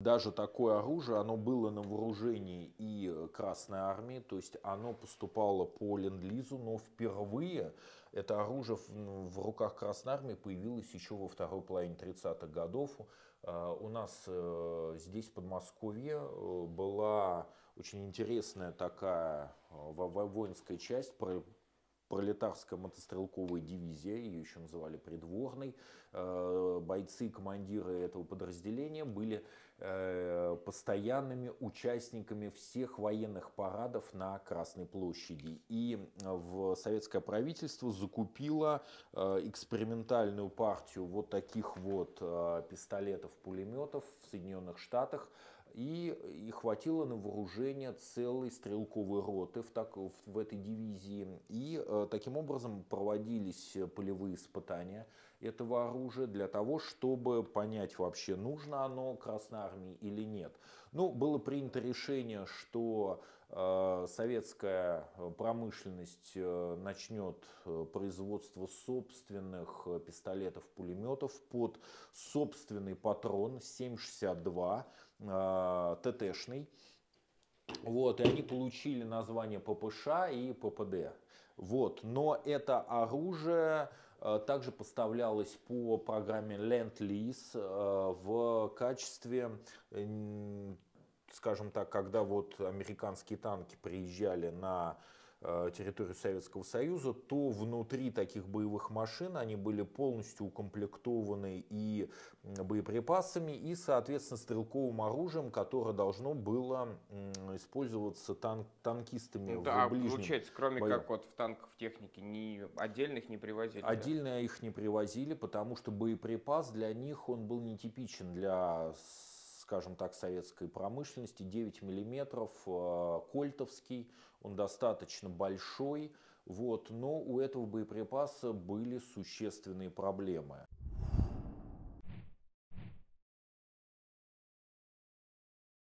Даже такое оружие, оно было на вооружении и э, Красной Армии, то есть оно поступало по ленд-лизу, но впервые это оружие в ну, руках Красной Армии появилось еще во второй половине 30-х годов. Э, у нас э, здесь, в Подмосковье, была очень интересная такая воинская часть, пролетарская мотострелковая дивизия, ее еще называли придворной. Э, бойцы, командиры этого подразделения были э, постоянными участниками всех военных парадов на Красной площади. И э, в советское правительство закупило экспериментальную партию вот таких вот пистолетов, пулеметов в Соединенных Штатах и, и хватило на вооружение целой стрелковой роты в, так, в, в этой дивизии. И э, таким образом проводились полевые испытания этого оружия для того, чтобы понять вообще, нужно оно Красной Армии или нет. Ну, было принято решение, что э, Э, советская э, промышленность э, начнет производство собственных пистолетов-пулеметов под собственный патрон 7,62 ТТшный. Вот, и они получили название ППШ и ППД. Вот, но это оружие также поставлялось по программе Land-Lease в качестве скажем так, когда вот американские танки приезжали на э, территорию Советского Союза, то внутри таких боевых машин они были полностью укомплектованы и боеприпасами, и, соответственно, стрелковым оружием, которое должно было использоваться тан танкистами ну в да, в а ближнем получается, кроме бою. как вот в танках, в технике ни отдельных не привозили? Отдельно да? их не привозили, потому что боеприпас для них, он был нетипичен для скажем так, советской промышленности, 9 мм, э, кольтовский, он достаточно большой, вот, но у этого боеприпаса были существенные проблемы.